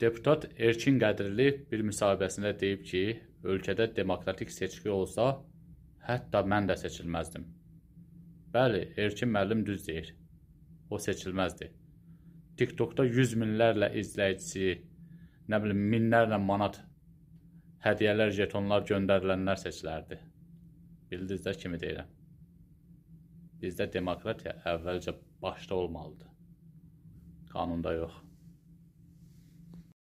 Deputat Erkin Qədrli bir müsahibəsində deyib ki, ölkədə demokratik seçki olsa, hətta mən də seçilməzdim. Bəli, Erkin müəllim düz deyir. O seçilməzdi. TikTokda 100 minlərlə izləyicisi, nə bilim minlərlə manat hədiyyələr, jetonlar göndərilənlər seçilərdi. Bildiniz də kimi deyirəm. Bizdə demokratiya əvvəlcə başda olmalıdır. Qanunda yox.